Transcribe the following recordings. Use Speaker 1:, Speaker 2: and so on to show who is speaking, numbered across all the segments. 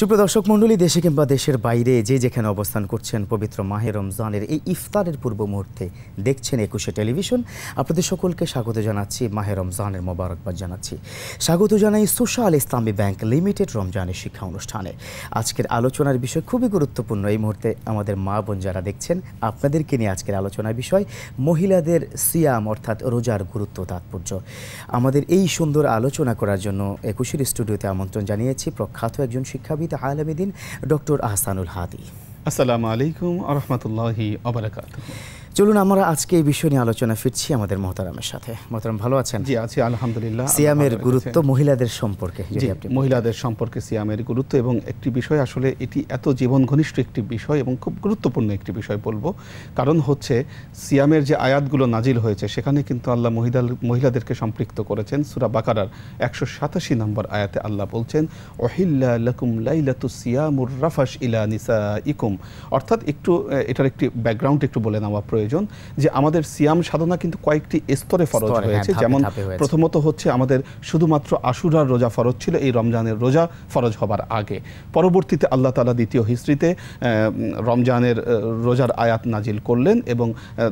Speaker 1: সুপ্রিয় দর্শক মণ্ডলী দেশে কিংবা দেশের বাইরে যে যেখানে অবস্থান করছেন পবিত্র মাহে রমজানের এই ইফতারের পূর্ব মুহূর্তে দেখছেন একুশে টেলিভিশন আপনাদের সকলকে স্বাগত জানাচ্ছি মাহে রমজানের মোবারকবাদ জানাচ্ছি স্বাগত জানাই সোশ্যাল ইসলামী ব্যাংক লিমিটেড রমজানের শিক্ষা অনুষ্ঠানে আজকের আলোচনার বিষয় খুবই গুরুত্বপূর্ণ এই মুহূর্তে আমাদের মা বোন যারা দেখছেন আপনাদেরকে নিয়ে আজকের আলোচনার বিষয় মহিলাদের সিয়াম অর্থাৎ রোজার গুরুত্ব তাৎপর্য আমাদের এই সুন্দর আলোচনা করার জন্য একুশের স্টুডিওতে আমন্ত্রণ জানিয়েছি প্রখ্যাত একজন শিক্ষাবিদ বিদ আলমিদিন ডক্টর আহসানুল হাদি
Speaker 2: আসসালামু আলাইকুম আ রহমতুল্লাহি
Speaker 1: চলুন আমরা আজকে এই বিষয় নিয়ে আলোচনা ফিরছি আমাদের মহতারামের সাথে
Speaker 2: মহতারাম ভালো আছেন জি আছি আলহামদুলিল্লাহ
Speaker 1: সিয়ামের গুরুত্ব মহিলাদের সম্পর্কে মহিলাদের সম্পর্কে
Speaker 2: সিয়ামের গুরুত্ব এবং একটি বিষয় আসলে এটি এত জীবন ঘনিষ্ঠ একটি বিষয় এবং খুব গুরুত্বপূর্ণ একটি বিষয় বলবো কারণ হচ্ছে সিয়ামের যে আয়াতগুলো নাজিল হয়েছে সেখানে কিন্তু আল্লাহ মহিলা মহিলাদেরকে সম্পৃক্ত করেছেন সুরা বাকারার একশো সাতাশি নম্বর আয়াতে আল্লাহ বলছেন অহিল্লা লকুম লাইলাতু সিয়ামুর রাফাস ইলা নিসা ইকুম অর্থাৎ একটু এটার একটি ব্যাকগ্রাউন্ড একটু বলে নেওয়া প্রয়োজন প্রয়োজন যে আমাদের সিয়াম সাধনা কিন্তু কয়েকটি স্তরে ফরজ হ্যাঁ, হয়েছে যেমন প্রথমত হচ্ছে আমাদের শুধুমাত্র আশুরার রোজা ফরজ ছিল এই রমজানের রোজা ফরজ হবার আগে পরবর্তীতে আল্লাহ তালা দ্বিতীয় হিস্ট্রিতে রমজানের রোজার আয়াত নাজিল করলেন এবং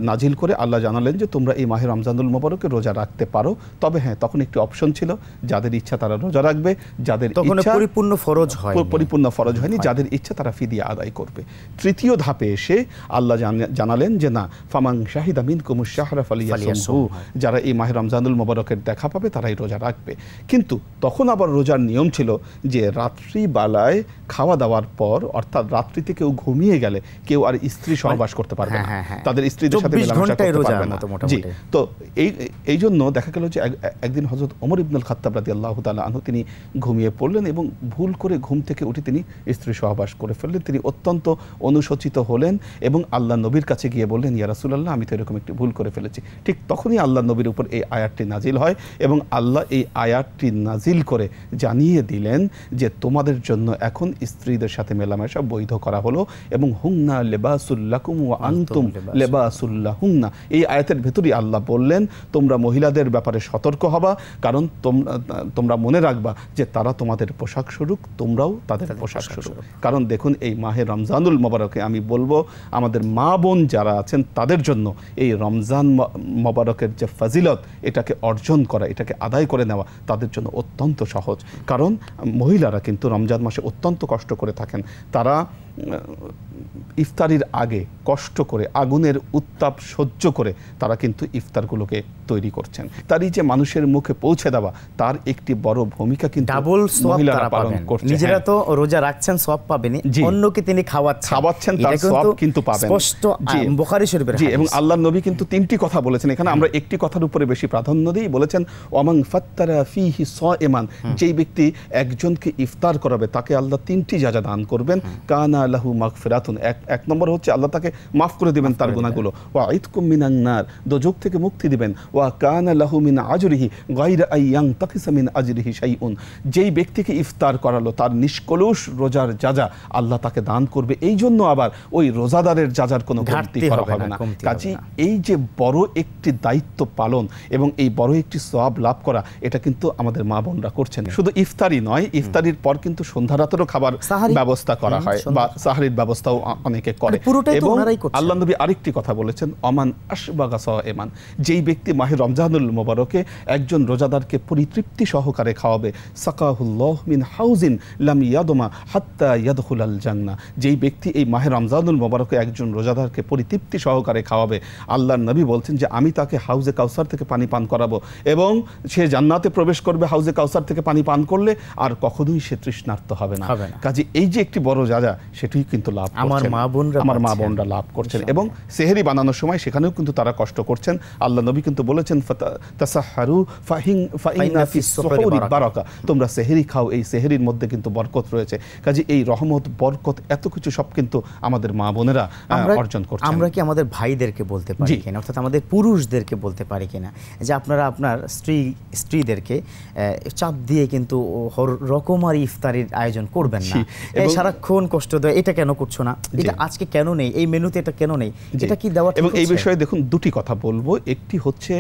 Speaker 2: নাজিল করে আল্লাহ জানালেন যে তোমরা এই মাহে রমজানুল মোবারকে রোজা রাখতে পারো তবে হ্যাঁ তখন একটি অপশন ছিল যাদের ইচ্ছা তারা রোজা রাখবে যাদের পরিপূর্ণ ফরজ হয় পরিপূর্ণ ফরজ হয়নি যাদের ইচ্ছা তারা ফিদিয়া আদায় করবে তৃতীয় ধাপে এসে আল্লাহ জানালেন যে না ফামাং শাহিদ আমিন কুমুর শাহরাফ আলিয়াসমহু হ্যাঁ। যারা এই মাহে রমজানুল মোবারকের দেখা পাবে তারাই রোজা রাখবে কিন্তু তখন আবার রোজার নিয়ম ছিল যে রাত্রি বালায় খাওয়া দাওয়ার পর অর্থাৎ রাত্রিতে কেউ ঘুমিয়ে গেলে কেউ আর স্ত্রী মানে সহবাস করতে পারবে না হ্যাঁ, হ্যাঁ, তাদের স্ত্রীদের সাথে মেলামেশা করতে পারবে না জি তো এই এই জন্য দেখা গেল যে একদিন হজরত ওমর ইবনুল খাত্তাব রাদি আল্লাহ তালা আনহু তিনি ঘুমিয়ে পড়লেন এবং ভুল করে ঘুম থেকে উঠে তিনি স্ত্রী সহবাস করে ফেললেন তিনি অত্যন্ত অনুশোচিত হলেন এবং আল্লাহ নবীর কাছে গিয়ে বললেন ইয়া রাসুলাল্লাহ আমি তো এরকম একটি ভুল করে ফেলেছি ঠিক তখনই আল্লাহ নবীর উপর এই আয়াতটি নাজিল হয় এবং আল্লাহ এই আয়াতটি নাজিল করে জানিয়ে দিলেন যে তোমাদের জন্য এখন স্ত্রীদের সাথে মেলামেশা বৈধ করা হলো এবং হুংনা লেবাসুল্লাকুম ও আন্তুম লেবাসুল্লাহ হুংনা এই আয়াতের ভেতরই আল্লাহ বললেন তোমরা মহিলাদের ব্যাপারে সতর্ক হবা কারণ তোমরা মনে রাখবা যে তারা তোমাদের পোশাক স্বরূপ তোমরাও তাদের পোশাক স্বরূপ কারণ দেখুন এই মাহে রমজানুল মোবারকে আমি বলবো আমাদের মা বোন যারা আছেন তাদের জন্য এই রমজান মোবারকের যে ফাজিলত এটাকে অর্জন করা এটাকে আদায় করে নেওয়া তাদের জন্য অত্যন্ত সহজ কারণ মহিলারা কিন্তু রমজান মাসে অত্যন্ত কষ্ট করে থাকেন তারা ইফতারির আগে কষ্ট করে আগুনের উত্তাপ সহ্য করে তারা কিন্তু ইফতারগুলোকে তৈরি করছেন তারই যে মানুষের মুখে পৌঁছে দেওয়া তার একটি বড় ভূমিকা কিন্তু ডাবল মহিলারা পালন করছে নিজেরা হ্যাঁ।
Speaker 1: তো রোজা রাখছেন সব পাবেনি অন্যকে তিনি খাওয়াচ্ছেন খাওয়াচ্ছেন তার সব কিন্তু পাবেন স্পষ্ট বুখারী শরীফের জি এবং আল্লাহর নবী
Speaker 2: কিন্তু তিনটি কথা বলেছেন এখানে আমরা একটি কথার উপরে বেশি প্রাধান্য দেই বলেছেন ওয়ামান ফাত্তারা ফিহি সাইমান যেই ব্যক্তি একজনকে ইফতার করাবে তাকে আল্লাহ তিনটি যা দান করবেন কানা আল্লাহ মাঘ ফেরাতুন এক এক নম্বর হচ্ছে আল্লাহ তাকে মাফ করে দিবেন তার গুণাগুলো ওয়া ইতকুম মিনান্নার দোজক থেকে মুক্তি দিবেন ওয়া কান আল্লাহ মিন আজরিহি গাইরা আইয়াং তাকিসা মিন আজরিহি সাই উন যেই ব্যক্তিকে ইফতার করালো তার নিষ্কলুষ রোজার যাজা আল্লাহ তাকে দান করবে এই জন্য আবার ওই রোজাদারের যাজার কোনো ঘাটতি করা হবে না কাজী এই যে বড় একটি দায়িত্ব পালন এবং এই বড় একটি সব লাভ করা এটা কিন্তু আমাদের মা বোনরা করছেন শুধু ইফতারি নয় ইফতারির পর কিন্তু সন্ধ্যা রাতেরও খাবার ব্যবস্থা করা হয় বা সাহারির ব্যবস্থাও অনেকে মানে করে এবং আল্লাহ নবী আরেকটি কথা বলেছেন অমান আশবাগা সহ এমান যেই ব্যক্তি মাহির রমজানুল মোবারকে একজন রোজাদারকে পরিতৃপ্তি সহকারে খাওয়াবে সাকাহুল্লাহ মিন হাউজিন লাম ইয়াদমা হাত্তা ইয়াদহুল আল জান্না যেই ব্যক্তি এই মাহের রমজানুল মোবারকে একজন রোজাদারকে পরিতৃপ্তি সহকারে খাওয়াবে আল্লাহ নবী বলছেন যে আমি তাকে হাউজে কাউসার থেকে পানি পান করাবো এবং সে জান্নাতে প্রবেশ করবে হাউজে কাউসার থেকে পানি পান করলে আর কখনোই সে তৃষ্ণার্ত হবে না কাজে এই যে একটি বড় যা সে সেটিই কিন্তু লাভ আমার মা বোনরা আমার মা বোনরা লাভ করছেন এবং সেহেরি বানানোর সময় সেখানেও কিন্তু তারা কষ্ট করছেন আল্লাহ নবী কিন্তু বলেছেন তাসাহারু ফাহিং বারাকা তোমরা সেহেরি খাও এই সেহেরির মধ্যে কিন্তু বরকত
Speaker 1: রয়েছে কাজে এই রহমত বরকত এত কিছু সব কিন্তু আমাদের মা বোনেরা অর্জন করছে আমরা কি আমাদের ভাইদেরকে বলতে পারি কিনা অর্থাৎ আমাদের পুরুষদেরকে বলতে পারি কিনা যে আপনারা আপনার স্ত্রী স্ত্রীদেরকে চাপ দিয়ে কিন্তু রকমারি ইফতারির আয়োজন করবেন না সারাক্ষণ কষ্ট দেয় এটা কেন করছো না এটা আজকে কেন নেই এই মেনুতে এটা কেন নেই এটা কি দেওয়া এবং এই বিষয়ে দেখুন দুটি কথা বলবো একটি হচ্ছে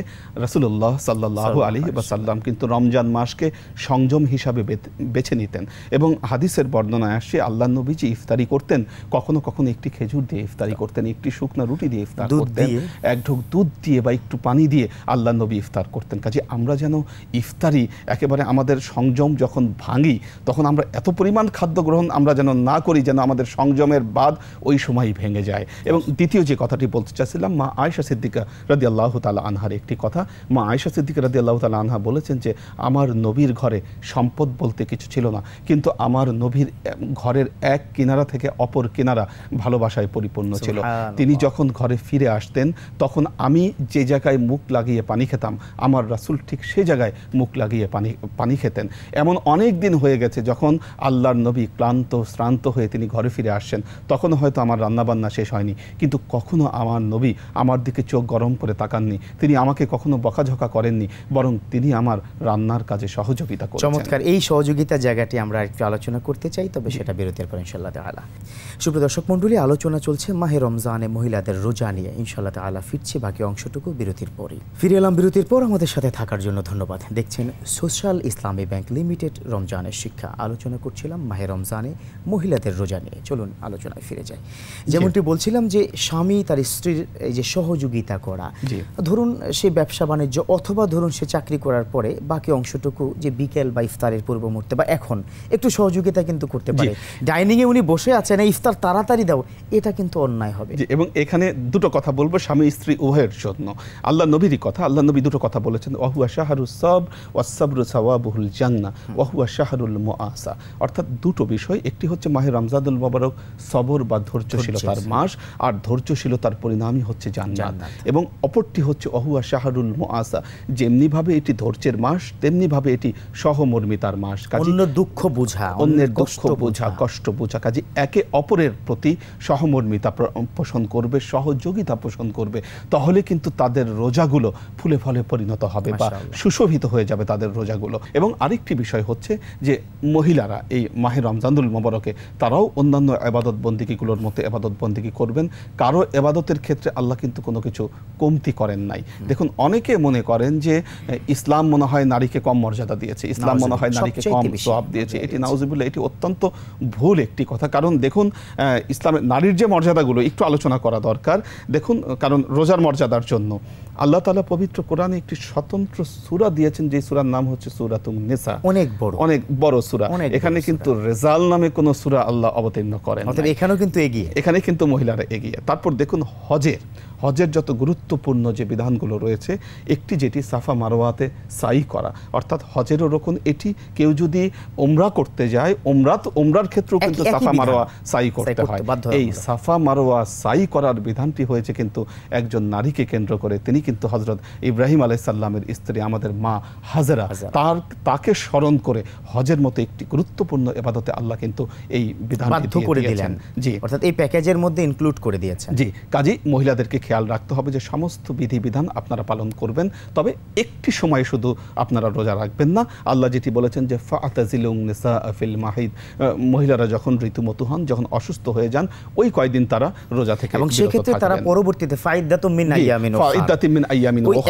Speaker 1: রাসুল্লাহ
Speaker 2: সাল্লাহ আলী বা সাল্লাম কিন্তু রমজান মাসকে সংযম হিসাবে বেছে নিতেন এবং হাদিসের বর্ণনায় আসে আল্লাহ যে ইফতারি করতেন কখনো কখনো একটি খেজুর দিয়ে ইফতারি করতেন একটি শুকনা রুটি দিয়ে ইফতার করতেন এক ঢোক দুধ দিয়ে বা একটু পানি দিয়ে আল্লাহ নবী ইফতার করতেন কাজে আমরা যেন ইফতারি একেবারে আমাদের সংযম যখন ভাঙি তখন আমরা এত পরিমাণ খাদ্য গ্রহণ আমরা যেন না করি যেন আমাদের তাদের সংযমের বাদ ওই সময়ই ভেঙে যায় এবং দ্বিতীয় যে কথাটি বলতে চাচ্ছিলাম মা আয়সা সিদ্দিকা রাদি আল্লাহ তালা আনহার একটি কথা মা আয়সা সিদ্দিকা রাদি আল্লাহ তালা আনহা বলেছেন যে আমার নবীর ঘরে সম্পদ বলতে কিছু ছিল না কিন্তু আমার নবীর ঘরের এক কিনারা থেকে অপর কিনারা ভালোবাসায় পরিপূর্ণ ছিল তিনি যখন ঘরে ফিরে আসতেন তখন আমি যে জায়গায় মুখ লাগিয়ে পানি খেতাম আমার রাসুল ঠিক সে জায়গায় মুখ লাগিয়ে পানি পানি খেতেন এমন অনেক দিন হয়ে গেছে যখন আল্লাহর নবী ক্লান্ত শ্রান্ত হয়ে তিনি ঘরে ফিরে আসছেন তখনও হয়তো আমার রান্নাবান্না শেষ হয়নি কিন্তু কখনো আমার নবী আমার দিকে চোখ গরম করে তাকাননি তিনি আমাকে কখনো বকাঝকা করেননি
Speaker 1: বরং তিনি আমার রান্নার কাজে সহযোগিতা করেন চমৎকার এই সহযোগিতা জায়গাটি আমরা একটু আলোচনা করতে চাই তবে সেটা বিরতির পর ইনশাল্লাহ তালা সুপ্রদর্শক দর্শক মণ্ডলী আলোচনা চলছে মাহে রমজানে মহিলাদের রোজা নিয়ে ইনশাল্লাহ তালা ফিরছে বাকি অংশটুকু বিরতির পরই ফিরে এলাম বিরতির পর আমাদের সাথে থাকার জন্য ধন্যবাদ দেখছেন সোশ্যাল ইসলামী ব্যাংক লিমিটেড রমজানের শিক্ষা আলোচনা করছিলাম মাহে রমজানে মহিলাদের রোজা নিয়ে নিয়ে চলুন আলোচনায় ফিরে যাই যেমনটি বলছিলাম যে স্বামী তার স্ত্রীর এই যে সহযোগিতা করা ধরুন সে ব্যবসা বাণিজ্য অথবা ধরুন সে চাকরি করার পরে বাকি অংশটুকু যে বিকেল বা ইফতারের পূর্ব মুহূর্তে বা এখন একটু সহযোগিতা কিন্তু করতে পারে ডাইনিংয়ে উনি বসে আছেন ইফতার তাড়াতাড়ি দাও এটা কিন্তু অন্যায় হবে এবং
Speaker 2: এখানে দুটো কথা বলবো স্বামী স্ত্রী উভয়ের জন্য আল্লাহ নবীরই কথা আল্লাহ নবী দুটো কথা বলেছেন অহুয়া শাহরু সব ওয়াসাবরু সওয়াবুল জান্না অহুয়া শাহরুল মোয়াসা অর্থাৎ দুটো বিষয় একটি হচ্ছে মাহে রমজাদুল মোবারক সবর বা ধৈর্যশীলতার মাস আর ধৈর্যশীলতার পরিণামই হচ্ছে জান্নাত এবং অপরটি হচ্ছে অহুয়া শাহরুল মুআসা যেমনিভাবে এটি ধৈর্যের মাস তেমনিভাবে এটি সহমর্মিতার মাস অন্য দুঃখ বোঝা অন্যের দুঃখ বোঝা কষ্ট বোঝা কাজে একে অপরের প্রতি সহমর্মিতা পোষণ করবে সহযোগিতা পোষণ করবে তাহলে কিন্তু তাদের রোজাগুলো ফুলে ফলে পরিণত হবে বা সুশোভিত হয়ে যাবে তাদের রোজাগুলো এবং আরেকটি বিষয় হচ্ছে যে মহিলারা এই মাহে রমজানুল মোবারকে তারাও অন্য অন্যান্য আবাদত বন্দিকিগুলোর মতো আবাদত বন্দিকি করবেন কারো এবাদতের ক্ষেত্রে আল্লাহ কিন্তু কোনো কিছু কমতি করেন নাই দেখুন অনেকে মনে করেন যে ইসলাম মনে হয় নারীকে কম মর্যাদা দিয়েছে ইসলাম মনে হয় নারীকে কম সব দিয়েছে এটি নাউজিবুল্লাহ এটি অত্যন্ত ভুল একটি কথা কারণ দেখুন ইসলামের নারীর যে মর্যাদাগুলো একটু আলোচনা করা দরকার দেখুন কারণ রোজার মর্যাদার জন্য আল্লাহ তালা পবিত্র কোরআনে একটি স্বতন্ত্র সুরা দিয়েছেন যে সুরার নাম হচ্ছে সুরাত নেসা অনেক বড় অনেক বড় সুরা এখানে কিন্তু রেজাল নামে কোনো সুরা আল্লাহ অবতীর্ণ অবতীর্ণ করেন এখানেও কিন্তু এগিয়ে এখানে কিন্তু মহিলারা এগিয়ে তারপর দেখুন হজের হজের যত গুরুত্বপূর্ণ যে বিধানগুলো রয়েছে একটি যেটি সাফা মারোয়াতে সাই করা অর্থাৎ হজেরও রকম এটি কেউ যদি ওমরা করতে যায় ওমরা তো ওমরার ক্ষেত্রেও কিন্তু সাফা মারোয়া সাই করতে হয় এই সাফা মারোয়া সাই করার বিধানটি হয়েছে কিন্তু একজন নারীকে কেন্দ্র করে তিনি কিন্তু হজরত ইব্রাহিম আলাইসাল্লামের স্ত্রী আমাদের মা হাজারা তার তাকে স্মরণ করে হজের মতো একটি গুরুত্বপূর্ণ এবাদতে আল্লাহ কিন্তু এই বিধান করে দিলেন জি অর্থাৎ এই প্যাকেজের মধ্যে ইনক্লুড করে দিয়েছেন জি কাজী মহিলাদেরকে খেয়াল রাখতে হবে যে সমস্ত বিধিবিধান আপনারা পালন করবেন তবে একটি সময় শুধু আপনারা রোজা রাখবেন না আল্লাহ যেটি বলেছেন যে ফাতাজিলুং মাহিদ মহিলারা যখন ঋতুমতো হন যখন অসুস্থ হয়ে যান ওই কয়দিন তারা রোজা থেকে এবং সেক্ষেত্রে তারা পরবর্তীতে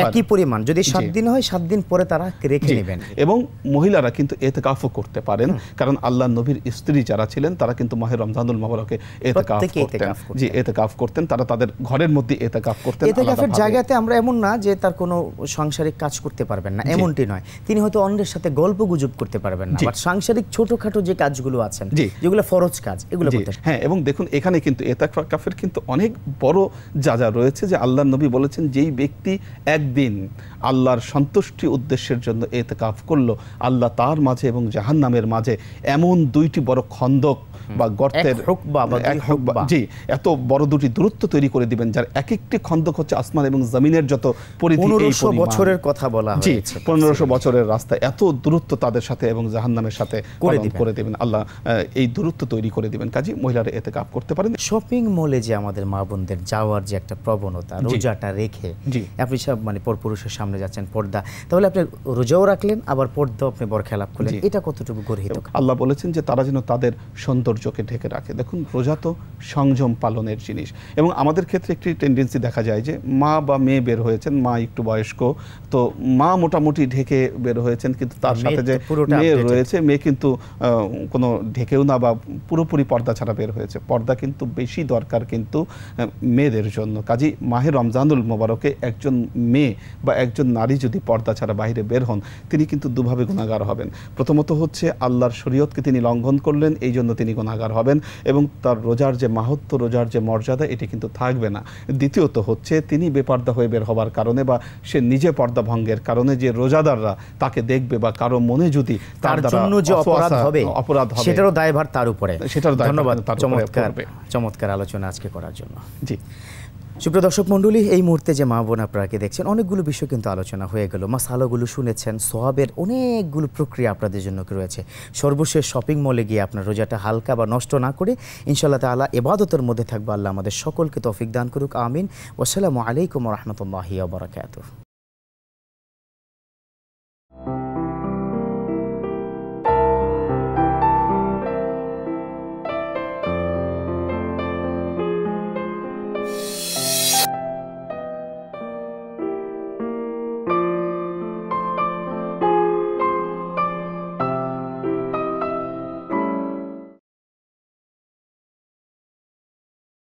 Speaker 2: একই পরিমাণ যদি 7 দিন
Speaker 1: হয় 7 দিন পরে তারা
Speaker 2: রেখে নেবেন এবং মহিলারা কিন্তু এতেকাফও করতে পারেন কারণ আল্লাহ নবীর স্ত্রী যারা ছিলেন তারা কিন্তু মাহের রমজানুল মোবারকে এতেকাফ করতেন জি এতেকাফ করতেন তারা তাদের
Speaker 1: ঘরের মধ্যে এতেকাফ করতে এতেকাফের জায়গাতে আমরা এমন না যে তার কোনো সাংসারিক কাজ করতে পারবেন না এমনটি নয় তিনি হয়তো অন্যের সাথে গল্প গুজব করতে পারবেন না বাট সাংসারিক ছোটখাটো যে কাজগুলো আছেন যেগুলো ফরজ কাজ এগুলো করতে হ্যাঁ এবং দেখুন এখানে কিন্তু এতেকাফের কিন্তু অনেক বড়
Speaker 2: যা রয়েছে যে আল্লাহ নবী বলেছেন যেই ব্যক্তি একদিন আল্লাহর সন্তুষ্টি উদ্দেশ্যের জন্য এতেকাফ করলো আল্লাহ তার মাঝে এবং জাহান্নামের মাঝে এমন দুইটি বড় খন্দক বা গর্তের হোক জি এত বড় দুটি দূরত্ব তৈরি করে দিবেন যার এক প্রত্যেকটি খন্দক হচ্ছে আসমান এবং জমিনের যত পনেরোশো বছরের কথা বলা জি পনেরোশো বছরের রাস্তা এত দূরত্ব তাদের সাথে এবং জাহান্নামের সাথে করে দেবেন আল্লাহ
Speaker 1: এই দূরত্ব তৈরি করে দেবেন কাজে মহিলারা এতে কাপ করতে পারেন শপিং মলে যে আমাদের মা বোনদের যাওয়ার যে একটা প্রবণতা রোজাটা রেখে আপনি সব মানে পরপুরুষের সামনে যাচ্ছেন পর্দা তাহলে আপনি রোজাও রাখলেন আবার পর্দাও আপনি বর খেলাপ করলেন এটা কতটুকু গর্হিত
Speaker 2: আল্লাহ বলেছেন যে তারা যেন তাদের সৌন্দর্যকে ঢেকে রাখে দেখুন রোজা তো সংযম পালনের জিনিস এবং আমাদের ক্ষেত্রে একটি টেন্ডেন্সি প্রেগনেন্সি দেখা যায় যে মা বা মেয়ে বের হয়েছেন মা একটু বয়স্ক তো মা মোটামুটি ঢেকে বের হয়েছেন কিন্তু তার সাথে যে মেয়ে রয়েছে মেয়ে কিন্তু কোনো ঢেকেও না বা পুরোপুরি পর্দা ছাড়া বের হয়েছে পর্দা কিন্তু বেশি দরকার কিন্তু মেয়েদের জন্য কাজী মাহে রমজানুল মোবারকে একজন মেয়ে বা একজন নারী যদি পর্দা ছাড়া বাইরে বের হন তিনি কিন্তু দুভাবে গুণাগার হবেন প্রথমত হচ্ছে আল্লাহর শরীয়তকে তিনি লঙ্ঘন করলেন এই জন্য তিনি গুণাগার হবেন এবং তার রোজার যে মাহত্ব রোজার যে মর্যাদা এটি কিন্তু থাকবে না দ্বিতীয়ত হচ্ছে তিনি বেপর্দা হয়ে বের হবার কারণে বা সে নিজে পর্দা ভঙ্গের কারণে যে রোজাদাররা তাকে দেখবে বা কারো মনে যদি তার জন্য যে অপরাধ হবে অপরাধ হবে সেটারও
Speaker 1: দায়ভার তার উপরে সেটার ধন্যবাদ চমৎকার চমৎকার আলোচনা আজকে করার জন্য জি সুপ্রদর্শক দর্শক মণ্ডলী এই মুহূর্তে যে মা বোন আপনারাকে দেখছেন অনেকগুলো বিষয় কিন্তু আলোচনা হয়ে গেল মাসালোগুলো শুনেছেন সোয়াবের অনেকগুলো প্রক্রিয়া আপনাদের জন্য রয়েছে সর্বশেষ শপিং মলে গিয়ে আপনার রোজাটা হালকা বা নষ্ট না করে ইনশাল্লাহ তালা এবাদতের মধ্যে থাকবে আল্লাহ আমাদের সকলকে তফিক দান করুক আমিন ওসালামু আলাইকুম রহমতুল্লাহ বরাকাত